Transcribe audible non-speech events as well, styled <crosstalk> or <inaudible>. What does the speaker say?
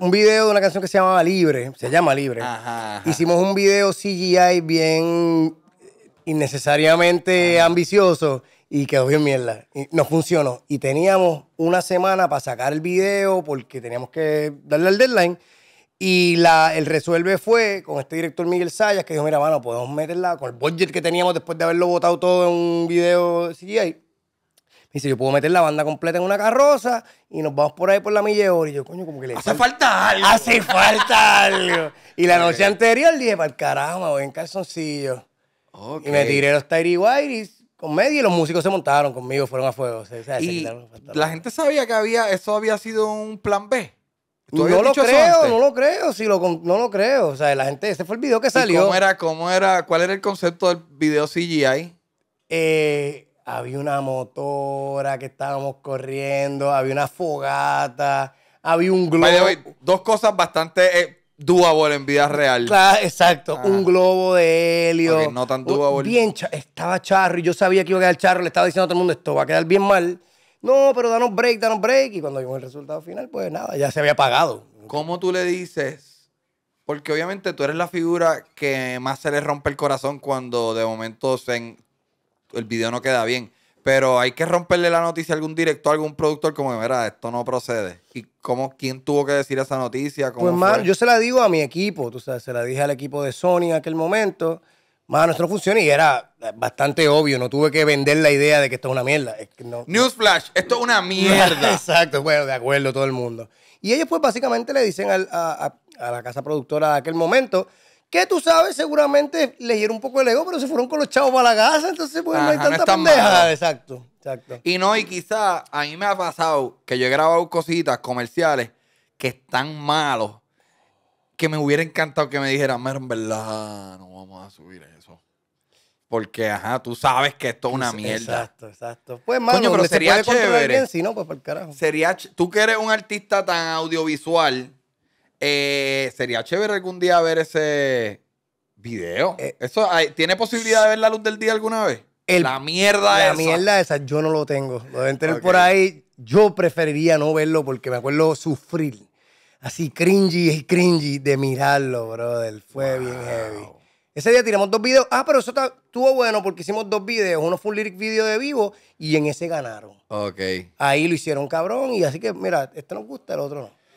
un video de una canción que se llamaba Libre, se llama Libre. Hicimos un video CGI bien innecesariamente ambicioso y quedó bien mierda. Y no funcionó. Y teníamos una semana para sacar el video porque teníamos que darle al deadline. Y la, el resuelve fue con este director Miguel Sayas que dijo, mira, mano, podemos meterla con el budget que teníamos después de haberlo votado todo en un video CGI dice, yo puedo meter la banda completa en una carroza y nos vamos por ahí por la milla de Y yo, coño, como que le. Hace falta algo. Hace falta algo. Y la <laughs> noche anterior dije, para el carajo, me voy en calzoncillo. Y me tiré los tairi wairis con medio y los músicos se montaron conmigo, fueron a fuego. la gente sabía que había, eso había sido un plan B. No lo creo, no lo creo, si no lo creo. O sea, la gente, ese fue el video que salió. cómo era, cómo era, cuál era el concepto del video CGI? Eh, había una motora que estábamos corriendo, había una fogata, había un globo. dos cosas bastante eh, en vida real. Claro, exacto. Ah. Un globo de helio. no tan doable. Bien, estaba charro y yo sabía que iba a quedar charro. Le estaba diciendo a todo el mundo, esto va a quedar bien mal. No, pero danos break, danos break. Y cuando vimos el resultado final, pues nada, ya se había pagado. ¿Cómo tú le dices porque obviamente tú eres la figura que más se le rompe el corazón cuando de momento se, el video no queda bien. Pero hay que romperle la noticia a algún director, a algún productor, como, mira, esto no procede. ¿Y cómo, quién tuvo que decir esa noticia? pues, yo se la digo a mi equipo, tú sabes, se la dije al equipo de Sony en aquel momento. Mano, esto no funciona y era bastante obvio. No tuve que vender la idea de que esto es una mierda. Es que Newsflash, esto es una mierda. <laughs> Exacto, bueno, de acuerdo todo el mundo. Y ellos pues básicamente le dicen al, a, a la casa productora de aquel momento, que tú sabes, seguramente leyeron un poco el ego, pero se fueron con los chavos para la casa, entonces pues no hay tanta pendeja. Exacto, exacto. Y no, y quizá a mí me ha pasado que yo he grabado cositas comerciales que están malos, que me hubiera encantado que me dijeran, mira, en verdad, no vamos a subir eso. Porque, ajá, tú sabes que esto es una mierda. Exacto, exacto. Pues, mano, pero sería se puede chévere. si no, pues, para el carajo. Sería, tú que eres un artista tan audiovisual, eh, sería chévere algún día ver ese video. Eh, eso, ¿Tiene posibilidad de ver la luz del día alguna vez? la mierda esa. La mierda esa yo no lo tengo. Lo de tener por ahí. Yo preferiría no verlo porque me acuerdo sufrir. Así cringy y cringy de mirarlo, brother. Fue bien heavy. Ese día tiramos dos videos. Ah, pero eso estuvo bueno porque hicimos dos videos. Uno fue un lyric video de vivo y en ese ganaron. Ok. Ahí lo hicieron cabrón y así que, mira, este nos gusta, el otro no.